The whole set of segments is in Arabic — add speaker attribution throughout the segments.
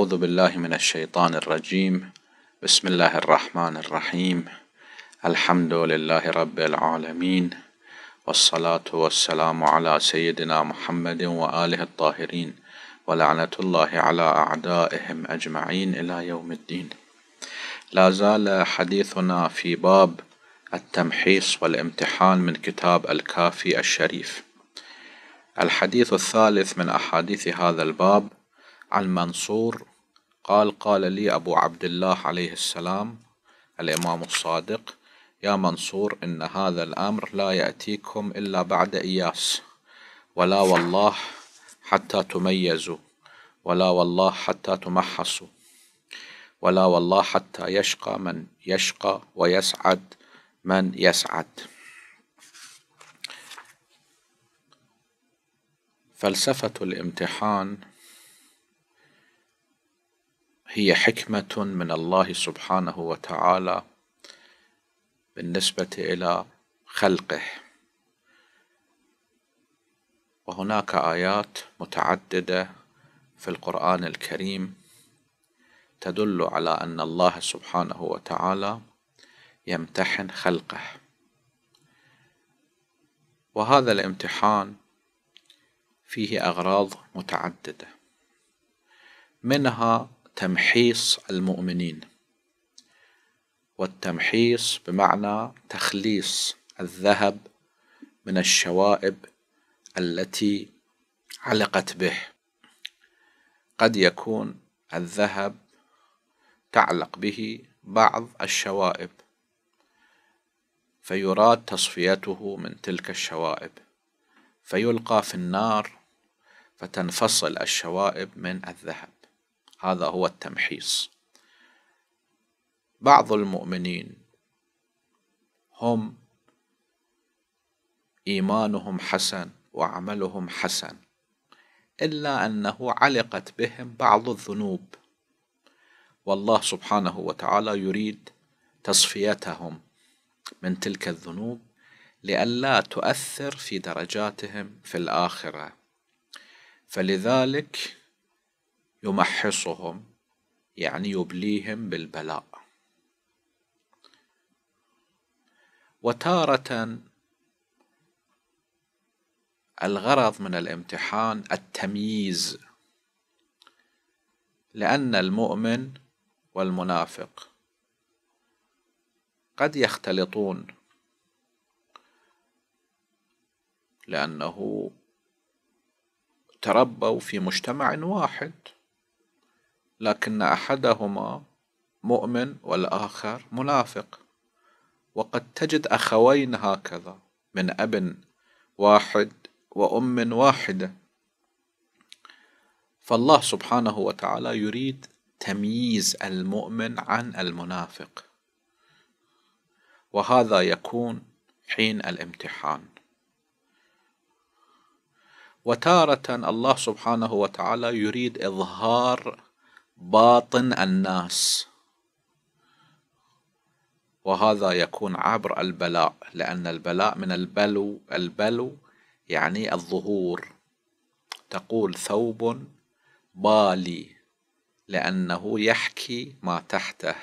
Speaker 1: أعوذ بالله من الشيطان الرجيم بسم الله الرحمن الرحيم الحمد لله رب العالمين والصلاة والسلام على سيدنا محمد وآله الطاهرين ولعنة الله على أعدائهم أجمعين إلى يوم الدين لا زال حديثنا في باب التمحيص والامتحان من كتاب الكافي الشريف الحديث الثالث من أحاديث هذا الباب عن منصور قال قال لي أبو عبد الله عليه السلام الإمام الصادق يا منصور إن هذا الأمر لا يأتيكم إلا بعد إياس ولا والله حتى تميزوا ولا والله حتى تمحصوا ولا والله حتى يشقى من يشقى ويسعد من يسعد فلسفة الامتحان هي حكمة من الله سبحانه وتعالى بالنسبة إلى خلقه وهناك آيات متعددة في القرآن الكريم تدل على أن الله سبحانه وتعالى يمتحن خلقه وهذا الامتحان فيه أغراض متعددة منها تمحيص المؤمنين والتمحيص بمعنى تخليص الذهب من الشوائب التي علقت به قد يكون الذهب تعلق به بعض الشوائب فيراد تصفيته من تلك الشوائب فيلقى في النار فتنفصل الشوائب من الذهب هذا هو التمحيص بعض المؤمنين هم ايمانهم حسن وعملهم حسن الا انه علقت بهم بعض الذنوب والله سبحانه وتعالى يريد تصفيتهم من تلك الذنوب لئلا تؤثر في درجاتهم في الاخره فلذلك يمحصهم يعني يبليهم بالبلاء وتارة الغرض من الامتحان التمييز لأن المؤمن والمنافق قد يختلطون لأنه تربوا في مجتمع واحد لكن احدهما مؤمن والاخر منافق وقد تجد اخوين هكذا من اب واحد وام واحده فالله سبحانه وتعالى يريد تمييز المؤمن عن المنافق وهذا يكون حين الامتحان وتاره الله سبحانه وتعالى يريد اظهار باطن الناس وهذا يكون عبر البلاء لأن البلاء من البلو البلو يعني الظهور تقول ثوب بالي لأنه يحكي ما تحته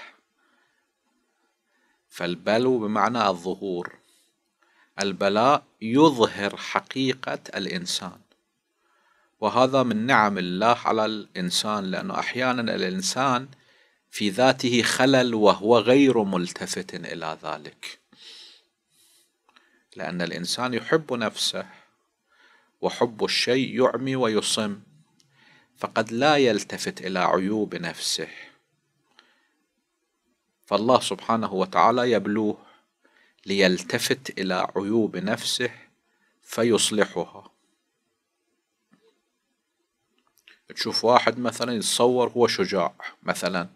Speaker 1: فالبلو بمعنى الظهور البلاء يظهر حقيقة الإنسان وهذا من نعم الله على الإنسان لأنه أحيانا الإنسان في ذاته خلل وهو غير ملتفت إلى ذلك لأن الإنسان يحب نفسه وحب الشيء يعمي ويصم فقد لا يلتفت إلى عيوب نفسه فالله سبحانه وتعالى يبلوه ليلتفت إلى عيوب نفسه فيصلحها تشوف واحد مثلا يتصور هو شجاع مثلا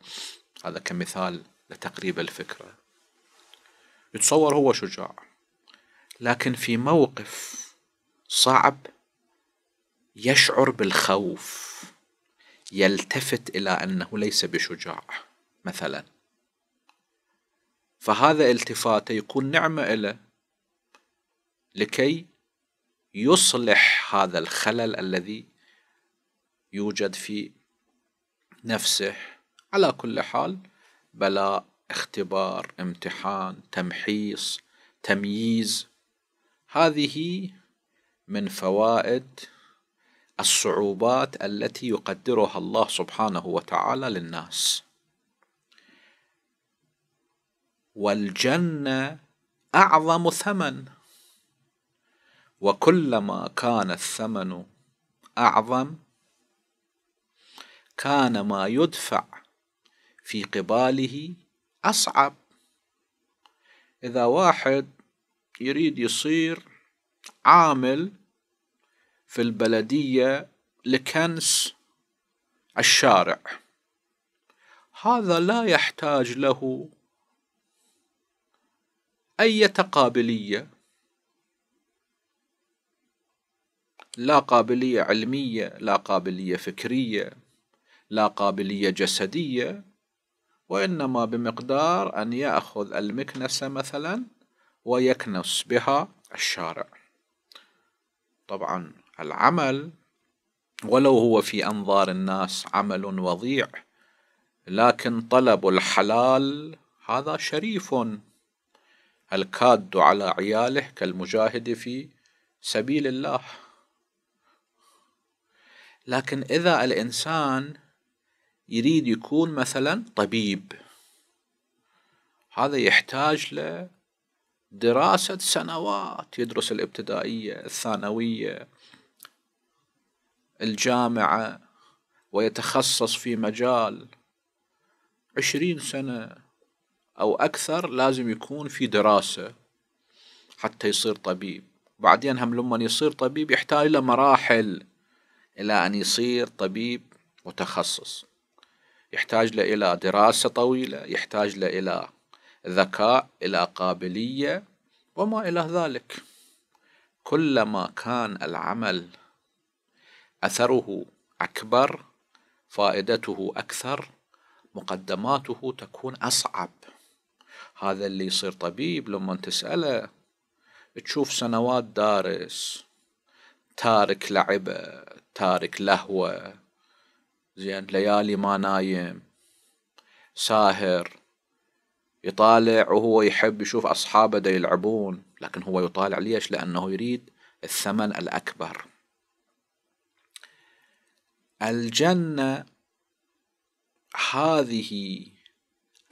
Speaker 1: هذا كمثال لتقريب الفكرة يتصور هو شجاع لكن في موقف صعب يشعر بالخوف يلتفت إلى أنه ليس بشجاع مثلا فهذا التفاته يكون نعمة له لكي يصلح هذا الخلل الذي يوجد في نفسه على كل حال بلاء اختبار امتحان تمحيص تمييز هذه من فوائد الصعوبات التي يقدرها الله سبحانه وتعالى للناس والجنه اعظم ثمن وكلما كان الثمن اعظم كان ما يدفع في قباله أصعب إذا واحد يريد يصير عامل في البلدية لكنس الشارع هذا لا يحتاج له أي قابلية لا قابلية علمية لا قابلية فكرية لا قابلية جسدية وإنما بمقدار أن يأخذ المكنسة مثلا ويكنس بها الشارع طبعا العمل ولو هو في أنظار الناس عمل وضيع لكن طلب الحلال هذا شريف الكاد على عياله كالمجاهد في سبيل الله لكن إذا الإنسان يريد يكون مثلا طبيب هذا يحتاج له دراسة سنوات يدرس الابتدائية الثانوية الجامعة ويتخصص في مجال عشرين سنة أو أكثر لازم يكون في دراسة حتى يصير طبيب بعدين هم لما يصير طبيب يحتاج إلى مراحل إلى أن يصير طبيب متخصص يحتاج له إلى دراسة طويلة يحتاج له إلى ذكاء إلى قابلية وما إلى ذلك كلما كان العمل أثره أكبر فائدته أكثر مقدماته تكون أصعب هذا اللي يصير طبيب لما تسأله تشوف سنوات دارس تارك لعبة تارك لهوة زين ليالي ما نايم ساهر يطالع وهو يحب يشوف أصحابه دا يلعبون لكن هو يطالع ليش لأنه يريد الثمن الأكبر الجنة هذه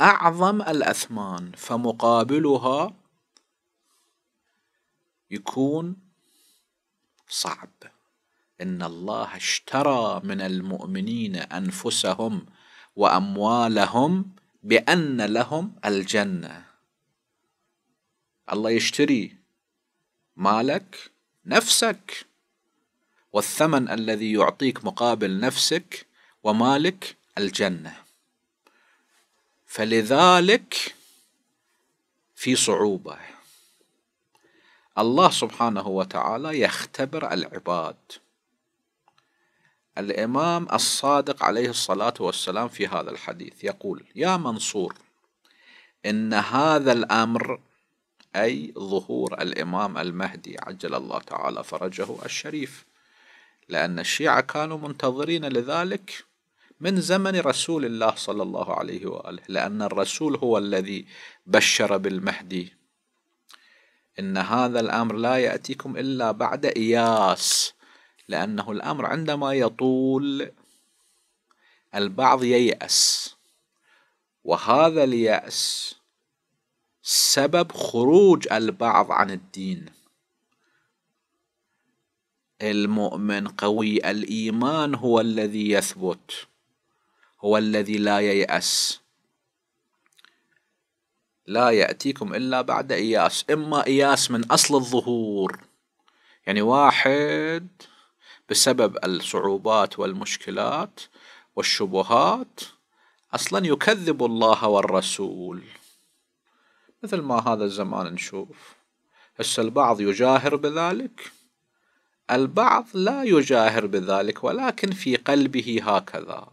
Speaker 1: أعظم الأثمان فمقابلها يكون صعب ان الله اشترى من المؤمنين انفسهم واموالهم بان لهم الجنه الله يشتري مالك نفسك والثمن الذي يعطيك مقابل نفسك ومالك الجنه فلذلك في صعوبه الله سبحانه وتعالى يختبر العباد الإمام الصادق عليه الصلاة والسلام في هذا الحديث يقول يا منصور إن هذا الأمر أي ظهور الإمام المهدي عجل الله تعالى فرجه الشريف لأن الشيعة كانوا منتظرين لذلك من زمن رسول الله صلى الله عليه وآله لأن الرسول هو الذي بشر بالمهدي إن هذا الأمر لا يأتيكم إلا بعد إياس لأنه الأمر عندما يطول البعض ييأس وهذا اليأس سبب خروج البعض عن الدين المؤمن قوي الإيمان هو الذي يثبت هو الذي لا ييأس لا يأتيكم إلا بعد إياس إما إياس من أصل الظهور يعني واحد بسبب الصعوبات والمشكلات والشبهات اصلا يكذب الله والرسول مثل ما هذا الزمان نشوف هسه البعض يجاهر بذلك البعض لا يجاهر بذلك ولكن في قلبه هكذا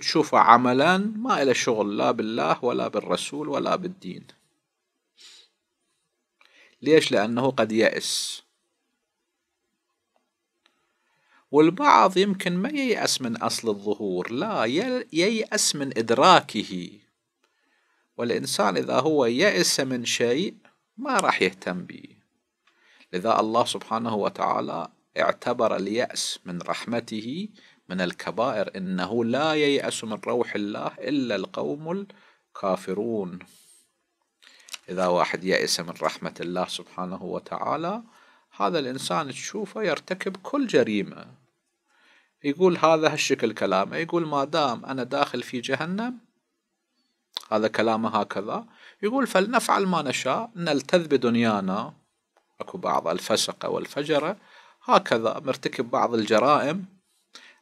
Speaker 1: تشوفه عملا ما إلى شغل لا بالله ولا بالرسول ولا بالدين ليش لأنه قد يأس والبعض يمكن ما ييأس من أصل الظهور لا ييأس من إدراكه والإنسان إذا هو يأس من شيء ما راح يهتم به لذا الله سبحانه وتعالى اعتبر اليأس من رحمته من الكبائر إنه لا ييأس من روح الله إلا القوم الكافرون إذا واحد يأس من رحمة الله سبحانه وتعالى هذا الإنسان تشوفه يرتكب كل جريمة يقول هذا هالشكل كلامه يقول ما دام أنا داخل في جهنم هذا كلامه هكذا يقول فلنفعل ما نشاء نلتذ بدنيانا أكو بعض الفسقة والفجرة هكذا مرتكب بعض الجرائم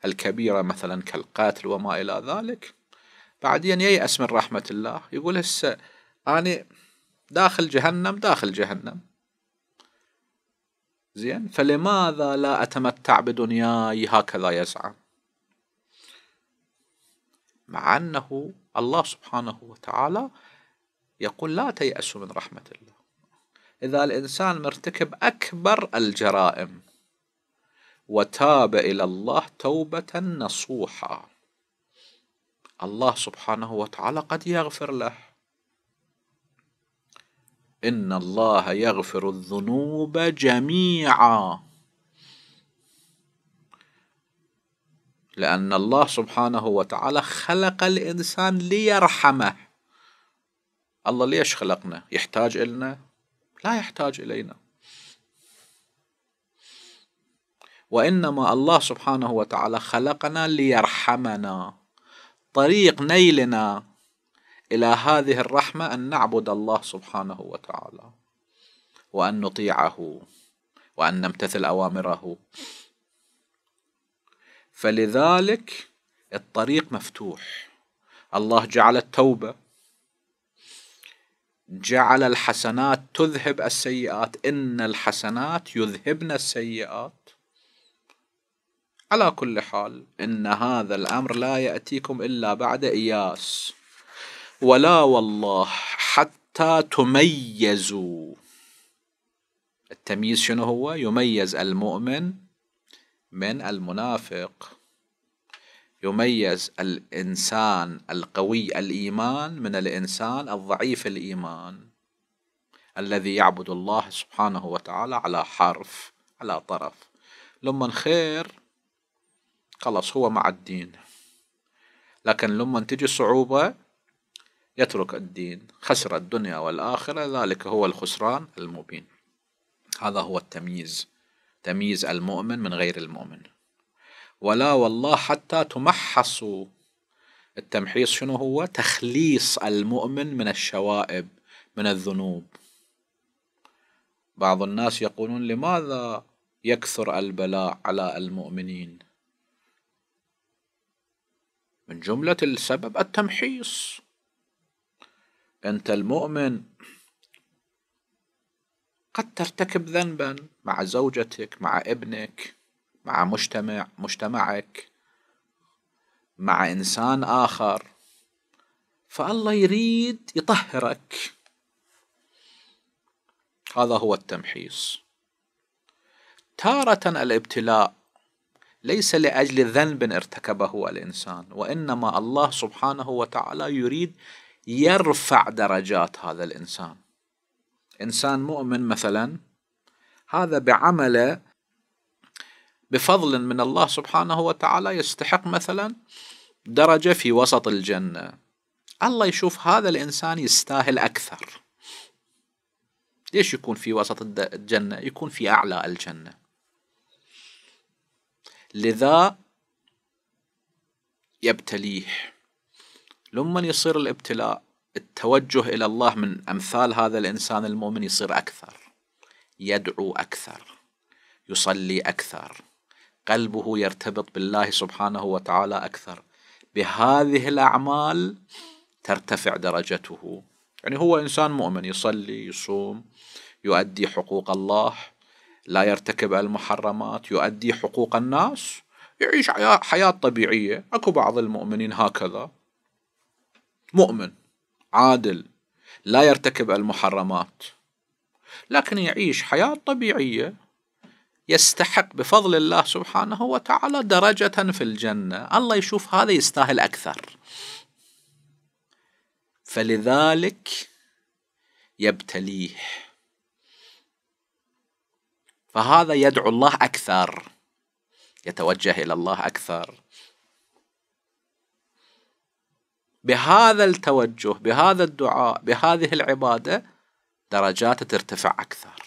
Speaker 1: الكبيرة مثلا كالقتل وما إلى ذلك بعدين ييأس من رحمة الله يقول هسه أنا داخل جهنم داخل جهنم زين فلماذا لا أتمتع بدنياي هكذا يزعم مع أنه الله سبحانه وتعالى يقول لا تيأسوا من رحمة الله إذا الإنسان مرتكب أكبر الجرائم وتاب إلى الله توبة نصوحة الله سبحانه وتعالى قد يغفر له ان الله يغفر الذنوب جميعا لان الله سبحانه وتعالى خلق الانسان ليرحمه الله ليش خلقنا يحتاج النا لا يحتاج الينا وانما الله سبحانه وتعالى خلقنا ليرحمنا طريق نيلنا إلى هذه الرحمة أن نعبد الله سبحانه وتعالى وأن نطيعه وأن نمتثل أوامره فلذلك الطريق مفتوح الله جعل التوبة جعل الحسنات تذهب السيئات إن الحسنات يذهبن السيئات على كل حال إن هذا الأمر لا يأتيكم إلا بعد إياس ولا والله حتى تميزوا التمييز شنو هو يميز المؤمن من المنافق يميز الإنسان القوي الإيمان من الإنسان الضعيف الإيمان الذي يعبد الله سبحانه وتعالى على حرف على طرف لما خير خلاص هو مع الدين لكن لما تجي صعوبة يترك الدين خسر الدنيا والآخرة ذلك هو الخسران المبين هذا هو التمييز تمييز المؤمن من غير المؤمن ولا والله حتى تمحصوا التمحيص شنو هو تخليص المؤمن من الشوائب من الذنوب بعض الناس يقولون لماذا يكثر البلاء على المؤمنين من جملة السبب التمحيص أنت المؤمن قد ترتكب ذنبا مع زوجتك مع ابنك مع مجتمع مجتمعك مع إنسان آخر فالله يريد يطهرك هذا هو التمحيص تارة الابتلاء ليس لأجل ذنب ارتكبه الإنسان وإنما الله سبحانه وتعالى يريد يرفع درجات هذا الانسان انسان مؤمن مثلا هذا بعمله بفضل من الله سبحانه وتعالى يستحق مثلا درجه في وسط الجنه الله يشوف هذا الانسان يستاهل اكثر ليش يكون في وسط الجنه يكون في اعلى الجنه لذا يبتليه لما يصير الابتلاء التوجه إلى الله من أمثال هذا الإنسان المؤمن يصير أكثر يدعو أكثر يصلي أكثر قلبه يرتبط بالله سبحانه وتعالى أكثر بهذه الأعمال ترتفع درجته يعني هو إنسان مؤمن يصلي يصوم يؤدي حقوق الله لا يرتكب المحرمات يؤدي حقوق الناس يعيش حياة طبيعية أكو بعض المؤمنين هكذا مؤمن عادل لا يرتكب المحرمات لكن يعيش حياة طبيعية يستحق بفضل الله سبحانه وتعالى درجة في الجنة الله يشوف هذا يستاهل أكثر فلذلك يبتليه فهذا يدعو الله أكثر يتوجه إلى الله أكثر بهذا التوجه بهذا الدعاء بهذه العبادة درجاته ترتفع أكثر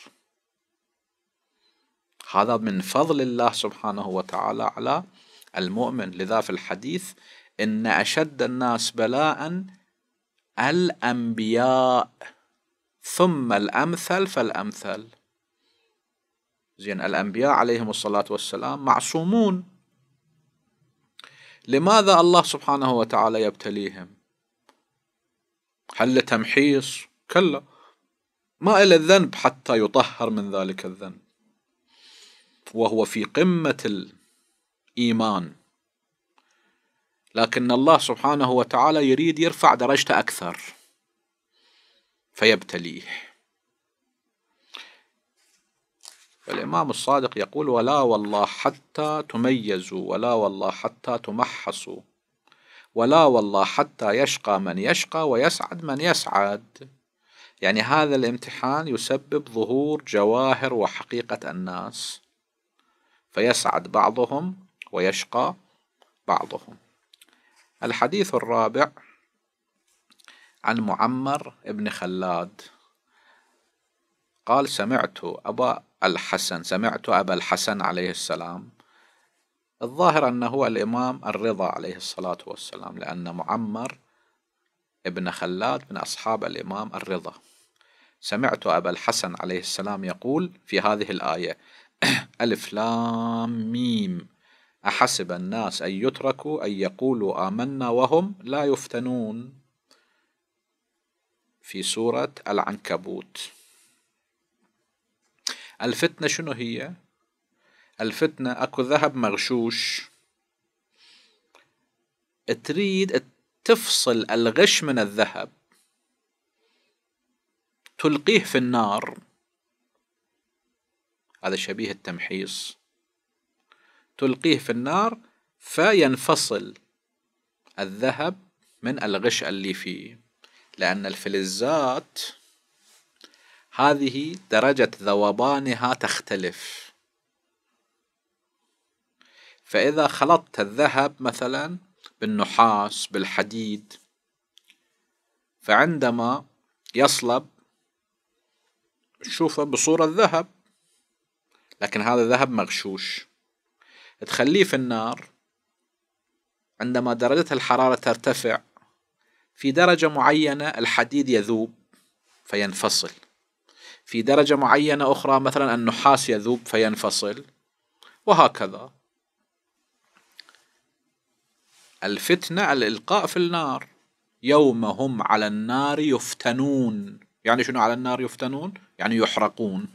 Speaker 1: هذا من فضل الله سبحانه وتعالى على المؤمن لذا في الحديث إن أشد الناس بلاء الأنبياء ثم الأمثل فالأمثل زين الأنبياء عليهم الصلاة والسلام معصومون لماذا الله سبحانه وتعالى يبتليهم هل لتمحيص كلا ما إلى الذنب حتى يطهر من ذلك الذنب وهو في قمة الإيمان لكن الله سبحانه وتعالى يريد يرفع درجته أكثر فيبتليه الإمام الصادق يقول ولا والله حتى تميزوا ولا والله حتى تمحصوا ولا والله حتى يشقى من يشقى ويسعد من يسعد يعني هذا الامتحان يسبب ظهور جواهر وحقيقة الناس فيسعد بعضهم ويشقى بعضهم الحديث الرابع عن معمر بن خلاد قال سمعت أبا الحسن سمعت أبا الحسن عليه السلام الظاهر أنه هو الإمام الرضا عليه الصلاة والسلام لأن معمر ابن خلاد من أصحاب الإمام الرضا سمعت أبا الحسن عليه السلام يقول في هذه الآية ألف لام ميم أحسب الناس أن يتركوا أن يقولوا آمنا وهم لا يفتنون في سورة العنكبوت الفتنة شنو هي الفتنة أكو ذهب مغشوش تريد تفصل الغش من الذهب تلقيه في النار هذا شبيه التمحيص تلقيه في النار فينفصل الذهب من الغش اللي فيه لأن الفلزات هذه درجة ذوبانها تختلف فإذا خلطت الذهب مثلا بالنحاس بالحديد فعندما يصلب تشوفه بصورة ذهب لكن هذا ذهب مغشوش تخليه في النار عندما درجة الحرارة ترتفع في درجة معينة الحديد يذوب فينفصل في درجة معينة أخرى مثلا النحاس يذوب فينفصل وهكذا الفتنة الإلقاء في النار يوم هم على النار يفتنون يعني شنو على النار يفتنون؟ يعني يحرقون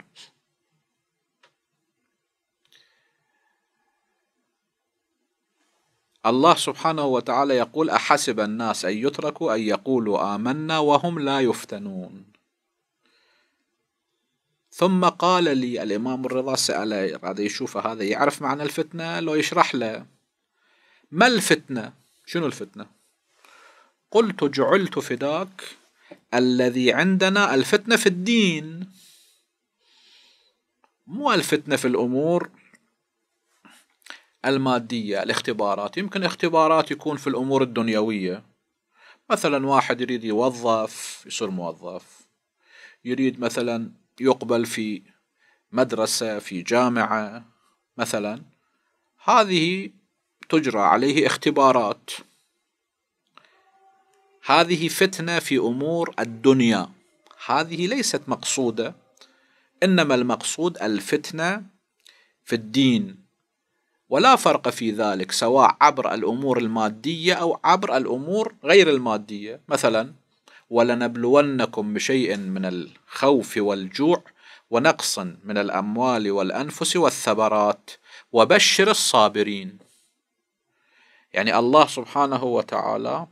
Speaker 1: الله سبحانه وتعالى يقول أحسب الناس أن يتركوا أن يقولوا آمنا وهم لا يفتنون ثم قال لي الإمام الرضا سأل هذا يشوف هذا يعرف معنى الفتنة لو يشرح له ما الفتنة شنو الفتنة قلت جعلت فداك الذي عندنا الفتنة في الدين مو الفتنة في الأمور المادية الاختبارات يمكن اختبارات يكون في الأمور الدنيوية مثلا واحد يريد يوظف يصير موظف يريد مثلا يقبل في مدرسة في جامعة مثلا هذه تجرى عليه اختبارات هذه فتنة في أمور الدنيا هذه ليست مقصودة إنما المقصود الفتنة في الدين ولا فرق في ذلك سواء عبر الأمور المادية أو عبر الأمور غير المادية مثلا ولنبلونكم بشيء من الخوف والجوع ونقص من الاموال والانفس والثبرات وبشر الصابرين يعني الله سبحانه وتعالى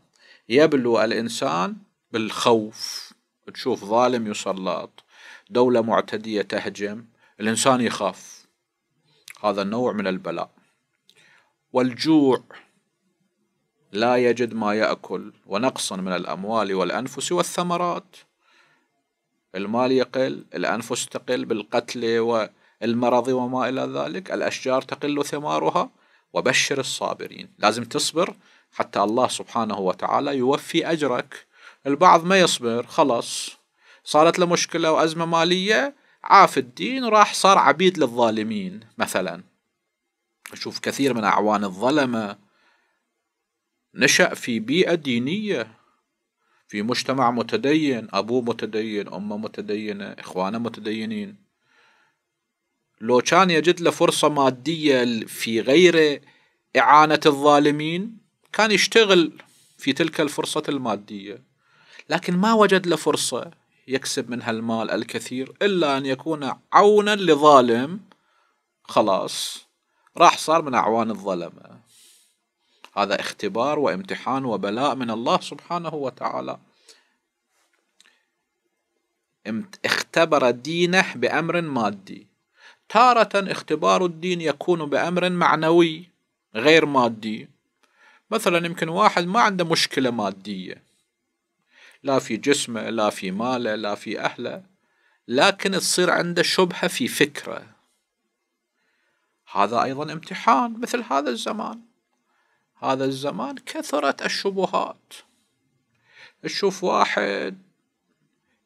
Speaker 1: يبلو الانسان بالخوف تشوف ظالم يسلط دوله معتديه تهجم الانسان يخاف هذا النوع من البلاء والجوع لا يجد ما يأكل ونقص من الأموال والأنفس والثمرات المال يقل الأنفس تقل بالقتل والمرض وما إلى ذلك الأشجار تقل ثمارها وبشر الصابرين لازم تصبر حتى الله سبحانه وتعالى يوفي أجرك البعض ما يصبر خلاص صارت له مشكلة وأزمة مالية عاف الدين وراح صار عبيد للظالمين مثلا اشوف كثير من أعوان الظلمة نشأ في بيئة دينية في مجتمع متدين أبوه متدين أمه متدينة إخوانه متدينين لو كان يجد له فرصة مادية في غير إعانة الظالمين كان يشتغل في تلك الفرصة المادية لكن ما وجد له فرصة يكسب منها المال الكثير إلا أن يكون عونا لظالم خلاص راح صار من أعوان الظلمة هذا اختبار وامتحان وبلاء من الله سبحانه وتعالى اختبر دينه بأمر مادي تارة اختبار الدين يكون بأمر معنوي غير مادي مثلا يمكن واحد ما عنده مشكلة مادية لا في جسمه لا في ماله لا في أهله لكن تصير عنده شبهة في فكرة هذا أيضا امتحان مثل هذا الزمان هذا الزمان كثرت الشبهات تشوف واحد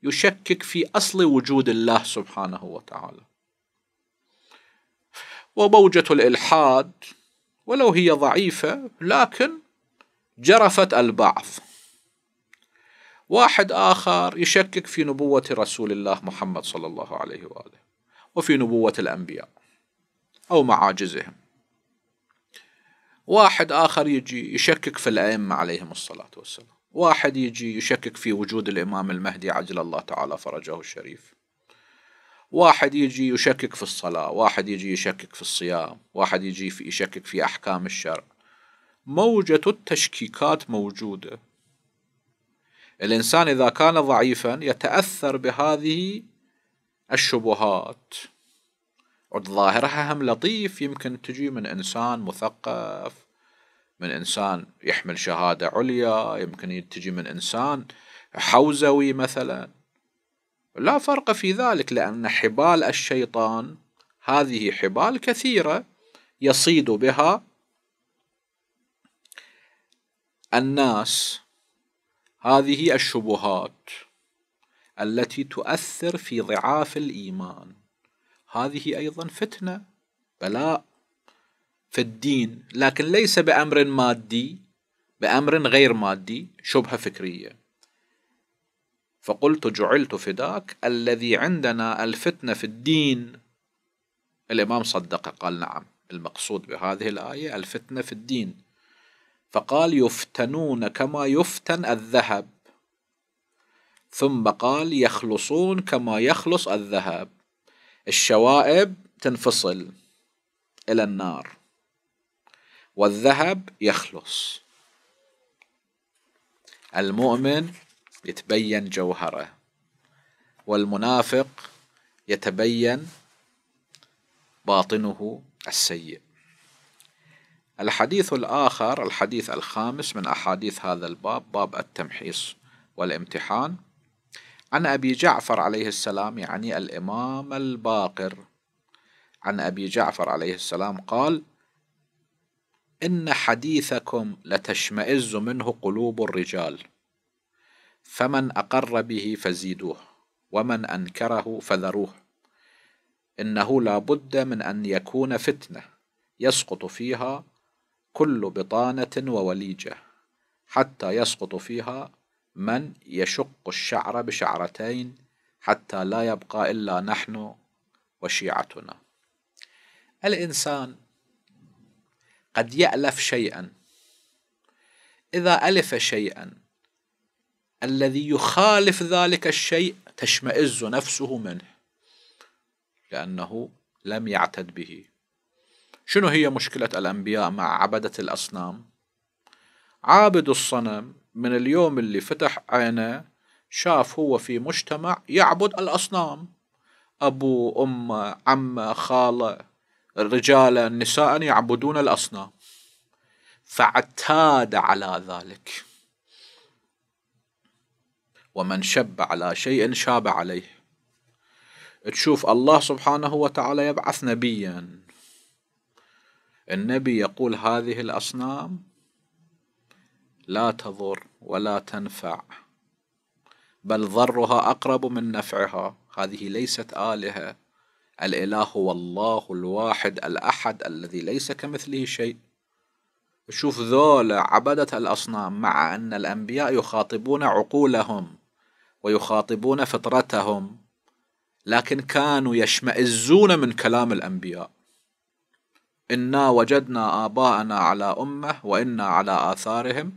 Speaker 1: يشكك في أصل وجود الله سبحانه وتعالى وموجة الإلحاد ولو هي ضعيفة لكن جرفت البعض واحد آخر يشكك في نبوة رسول الله محمد صلى الله عليه وآله وفي نبوة الأنبياء أو معاجزهم واحد آخر يجي يشكك في الأئمة عليهم الصلاة والسلام واحد يجي يشكك في وجود الإمام المهدي عجل الله تعالى فرجه الشريف واحد يجي يشكك في الصلاة واحد يجي يشكك في الصيام واحد يجي في يشكك في أحكام الشرع موجة التشكيكات موجودة الإنسان إذا كان ضعيفا يتأثر بهذه الشبهات ظاهرها هم لطيف يمكن تجي من إنسان مثقف من إنسان يحمل شهادة عليا يمكن تجي من إنسان حوزوي مثلا لا فرق في ذلك لأن حبال الشيطان هذه حبال كثيرة يصيد بها الناس هذه الشبهات التي تؤثر في ضعاف الإيمان هذه أيضا فتنة بلاء في الدين لكن ليس بأمر مادي بأمر غير مادي شبهة فكرية فقلت جعلت فداك الذي عندنا الفتنة في الدين الإمام صدق قال نعم المقصود بهذه الآية الفتنة في الدين فقال يفتنون كما يفتن الذهب ثم قال يخلصون كما يخلص الذهب الشوائب تنفصل إلى النار والذهب يخلص المؤمن يتبين جوهره والمنافق يتبين باطنه السيء الحديث الآخر الحديث الخامس من أحاديث هذا الباب باب التمحيص والامتحان عن أبي جعفر عليه السلام يعني الإمام الباقر عن أبي جعفر عليه السلام قال إن حديثكم لتشمئز منه قلوب الرجال فمن أقر به فزيدوه ومن أنكره فذروه إنه لا بد من أن يكون فتنة يسقط فيها كل بطانة ووليجة حتى يسقط فيها من يشق الشعر بشعرتين حتى لا يبقى إلا نحن وشيعتنا الإنسان قد يألف شيئا إذا ألف شيئا الذي يخالف ذلك الشيء تشمئز نفسه منه لأنه لم يعتد به شنو هي مشكلة الأنبياء مع عبدة الأصنام عابد الصنم من اليوم اللي فتح عينه شاف هو في مجتمع يعبد الأصنام أبو أم عم خالة الرجال النساء يعبدون الأصنام فاعتاد على ذلك ومن شب على شيء شاب عليه تشوف الله سبحانه وتعالى يبعث نبيا النبي يقول هذه الأصنام لا تضر ولا تنفع بل ضرها أقرب من نفعها هذه ليست آلهة الإله هو الله الواحد الأحد الذي ليس كمثله شيء شوف ذولا عبدة الأصنام مع أن الأنبياء يخاطبون عقولهم ويخاطبون فطرتهم لكن كانوا يشمئزون من كلام الأنبياء إنا وجدنا آباءنا على أمة وإنا على آثارهم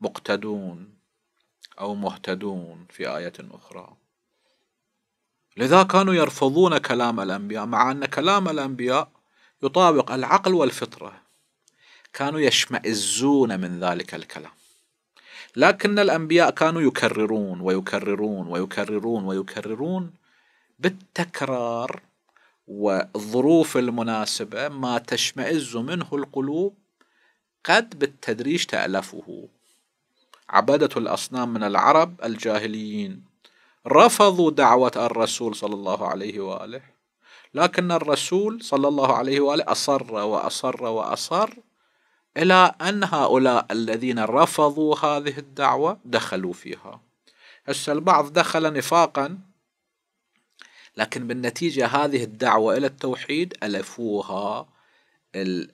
Speaker 1: مقتدون أو مهتدون في آية أخرى لذا كانوا يرفضون كلام الأنبياء مع أن كلام الأنبياء يطابق العقل والفطرة كانوا يشمئزون من ذلك الكلام لكن الأنبياء كانوا يكررون ويكررون ويكررون ويكررون بالتكرار والظروف المناسبة ما تشمئز منه القلوب قد بالتدريج تألفه عبادة الأصنام من العرب الجاهليين رفضوا دعوة الرسول صلى الله عليه وآله لكن الرسول صلى الله عليه وآله أصر وأصر وأصر إلى أن هؤلاء الذين رفضوا هذه الدعوة دخلوا فيها هسه البعض دخل نفاقا لكن بالنتيجة هذه الدعوة إلى التوحيد ألفوها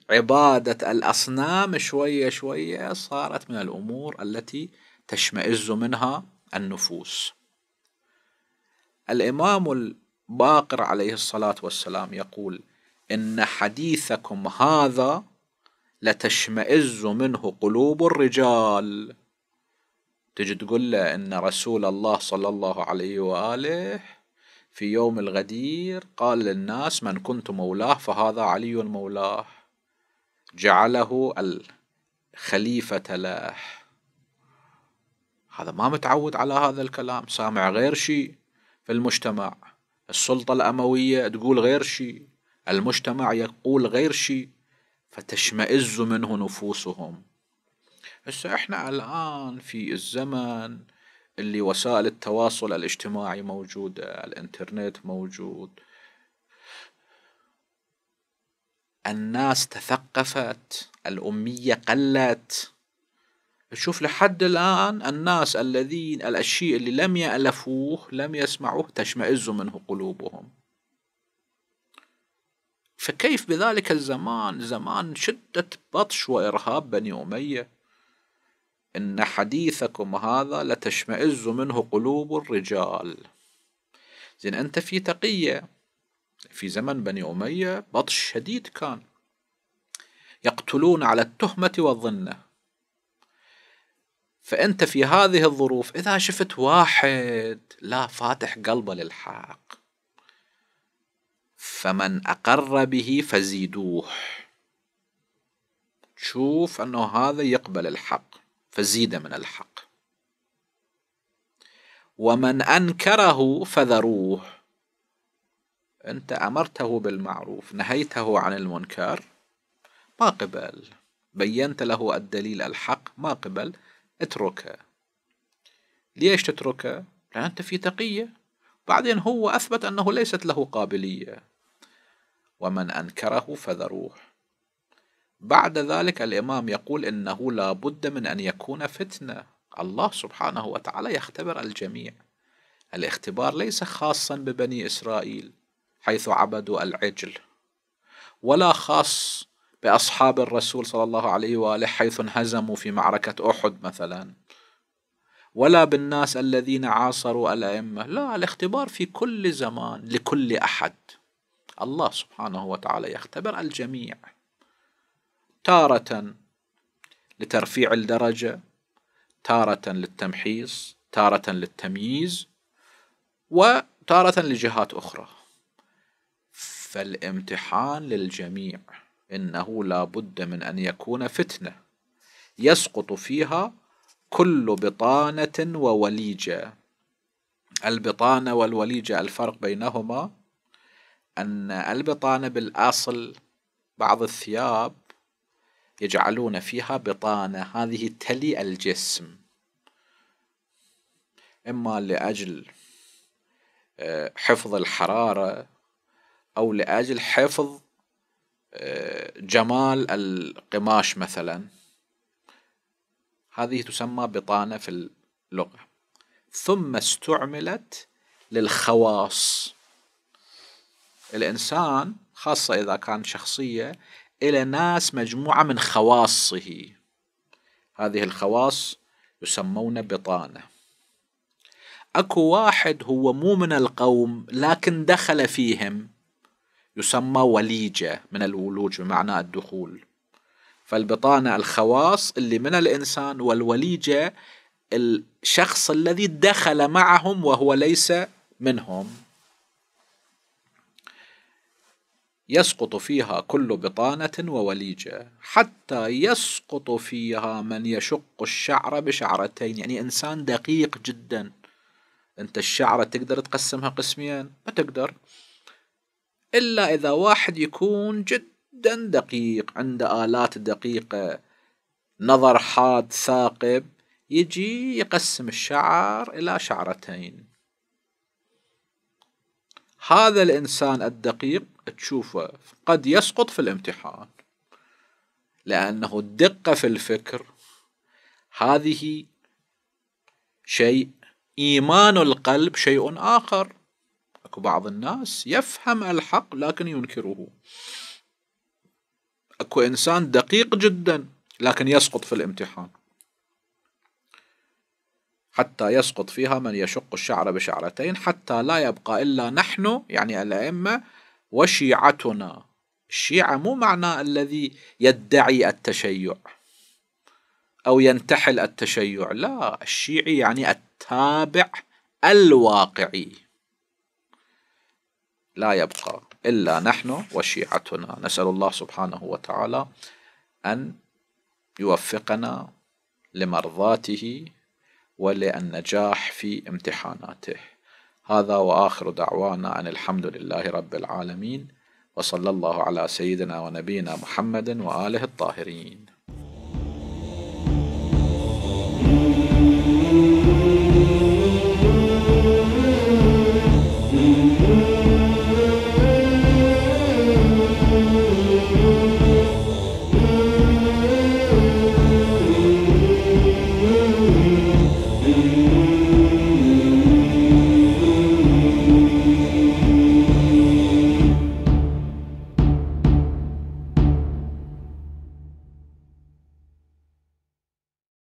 Speaker 1: عبادة الأصنام شوية شوية صارت من الأمور التي تشمئز منها النفوس الإمام الباقر عليه الصلاة والسلام يقول إن حديثكم هذا لتشمئز منه قلوب الرجال تجي تقول له إن رسول الله صلى الله عليه وآله في يوم الغدير قال للناس من كنت مولاه فهذا علي مولاه جعله الخليفة له هذا ما متعود على هذا الكلام سامع غير شيء في المجتمع السلطة الأموية تقول غير شيء المجتمع يقول غير شيء فتشمئز منه نفوسهم هسه احنا الآن في الزمن اللي وسائل التواصل الاجتماعي موجودة الانترنت موجود الناس تثقفت الأمية قلت شوف لحد الآن الناس الذين الأشياء اللي لم يألفوه لم يسمعوه تشمئز منه قلوبهم فكيف بذلك الزمان زمان شدة بطش وإرهاب بني أمية إن حديثكم هذا لتشمئز منه قلوب الرجال زين أنت في تقية في زمن بني أمية بطش شديد كان يقتلون على التهمة والظنة فأنت في هذه الظروف إذا شفت واحد لا فاتح قلبه للحق فمن أقر به فزيدوه تشوف أنه هذا يقبل الحق فزيد من الحق ومن أنكره فذروه أنت أمرته بالمعروف نهيته عن المنكر ما قبل بينت له الدليل الحق ما قبل اتركه ليش تتركه؟ لأن أنت في تقية بعدين هو أثبت أنه ليست له قابلية ومن أنكره فذروه بعد ذلك الإمام يقول إنه لا بد من أن يكون فتنة الله سبحانه وتعالى يختبر الجميع الاختبار ليس خاصا ببني إسرائيل حيث عبدوا العجل ولا خاص بأصحاب الرسول صلى الله عليه وآله حيث انهزموا في معركة أحد مثلا ولا بالناس الذين عاصروا الأئمة لا الاختبار في كل زمان لكل أحد الله سبحانه وتعالى يختبر الجميع تارة لترفيع الدرجة تارة للتمحيص تارة للتمييز وتارة لجهات أخرى فالامتحان للجميع إنه لا بد من أن يكون فتنة يسقط فيها كل بطانة ووليجة البطانة والوليجة الفرق بينهما أن البطانة بالأصل بعض الثياب يجعلون فيها بطانة هذه تلي الجسم إما لأجل آه، حفظ الحرارة أو لأجل حفظ آه، جمال القماش مثلا هذه تسمى بطانة في اللغة ثم استعملت للخواص الإنسان خاصة إذا كان شخصية إلى ناس مجموعة من خواصه هذه الخواص يسمون بطانة أكو واحد هو مو من القوم لكن دخل فيهم يسمى وليجة من الولوج بمعنى الدخول فالبطانة الخواص اللي من الإنسان والوليجة الشخص الذي دخل معهم وهو ليس منهم يسقط فيها كل بطانة ووليجة حتى يسقط فيها من يشق الشعر بشعرتين يعني إنسان دقيق جدا أنت الشعرة تقدر تقسمها قسمين ما تقدر إلا إذا واحد يكون جدا دقيق عنده آلات دقيقة نظر حاد ثاقب يجي يقسم الشعر إلى شعرتين هذا الإنسان الدقيق تشوفه قد يسقط في الامتحان لأنه الدقة في الفكر هذه شيء إيمان القلب شيء آخر هناك بعض الناس يفهم الحق لكن ينكره اكو انسان دقيق جدا لكن يسقط في الامتحان حتى يسقط فيها من يشق الشعر بشعرتين حتى لا يبقى الا نحن يعني الائمه وشيعتنا الشيعه مو معنى الذي يدعي التشيع او ينتحل التشيع لا الشيعي يعني التابع الواقعي لا يبقى إلا نحن وشيعتنا نسأل الله سبحانه وتعالى أن يوفقنا لمرضاته وللنجاح في امتحاناته هذا وآخر دعوانا أن الحمد لله رب العالمين وصلى الله على سيدنا ونبينا محمد وآله الطاهرين